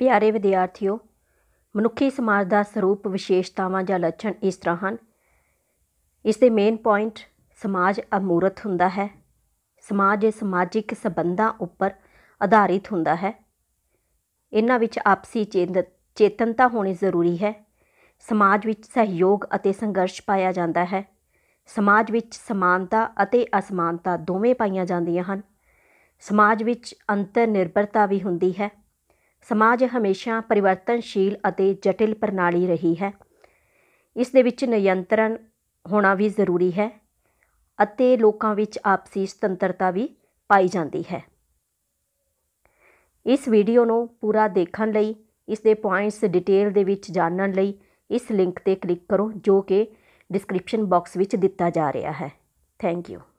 ਪਿਆਰੇ ਵਿਦਿਆਰਥੀਓ ਮਨੁੱਖੀ ਸਮਾਜ ਦਾ ਸਰੂਪ ਵਿਸ਼ੇਸ਼ਤਾਵਾਂ ਜਾਂ ਲੱਛਣ ਇਸ ਤਰ੍ਹਾਂ ਹਨ ਇਸ ਦੇ ਮੇਨ ਪੁਆਇੰਟ ਸਮਾਜ ਅਮੂਰਤ ਹੁੰਦਾ ਹੈ ਸਮਾਜ ਇਹ ਸਮਾਜਿਕ ਸਬੰਧਾਂ ਉੱਪਰ ਆਧਾਰਿਤ ਹੁੰਦਾ ਹੈ ਇਹਨਾਂ ਵਿੱਚ ਆਪਸੀ ਚੇਤਨਤਾ ਹੋਣੀ ਜ਼ਰੂਰੀ ਹੈ ਸਮਾਜ ਵਿੱਚ ਸਹਿਯੋਗ ਅਤੇ ਸੰਘਰਸ਼ ਪਾਇਆ ਜਾਂਦਾ ਹੈ ਸਮਾਜ ਵਿੱਚ ਸਮਾਨਤਾ ਅਤੇ ਅਸਮਾਨਤਾ ਦੋਵੇਂ ਪਾਈਆਂ ਜਾਂਦੀਆਂ ਹਨ ਸਮਾਜ ਵਿੱਚ ਅੰਤਰ ਨਿਰਭਰਤਾ ਵੀ ਹੁੰਦੀ ਹੈ ਸਮਾਜ ਹਮੇਸ਼ਾ ਪਰਿਵਰਤਨਸ਼ੀਲ ਅਤੇ ਜਟਿਲ ਪ੍ਰਣਾਲੀ ਰਹੀ ਹੈ ਇਸ ਦੇ ਵਿੱਚ ਨਿਯੰਤਰਣ ਹੋਣਾ ਵੀ ਜ਼ਰੂਰੀ ਹੈ ਅਤੇ ਲੋਕਾਂ ਵਿੱਚ ਆਪਸੀ ਸੁਤੰਤਰਤਾ ਵੀ ਪਾਈ ਜਾਂਦੀ ਹੈ ਇਸ ਵੀਡੀਓ ਨੂੰ ਪੂਰਾ ਦੇਖਣ ਲਈ ਇਸ ਦੇ ਪੁਆਇੰਟਸ ਡਿਟੇਲ ਦੇ ਵਿੱਚ ਜਾਣਨ ਲਈ ਇਸ ਲਿੰਕ ਤੇ ਕਲਿੱਕ ਕਰੋ ਜੋ ਕਿ ਡਿਸਕ੍ਰਿਪਸ਼ਨ ਬਾਕਸ ਵਿੱਚ ਦਿੱਤਾ ਜਾ ਰਿਹਾ ਹੈ ਥੈਂਕ ਯੂ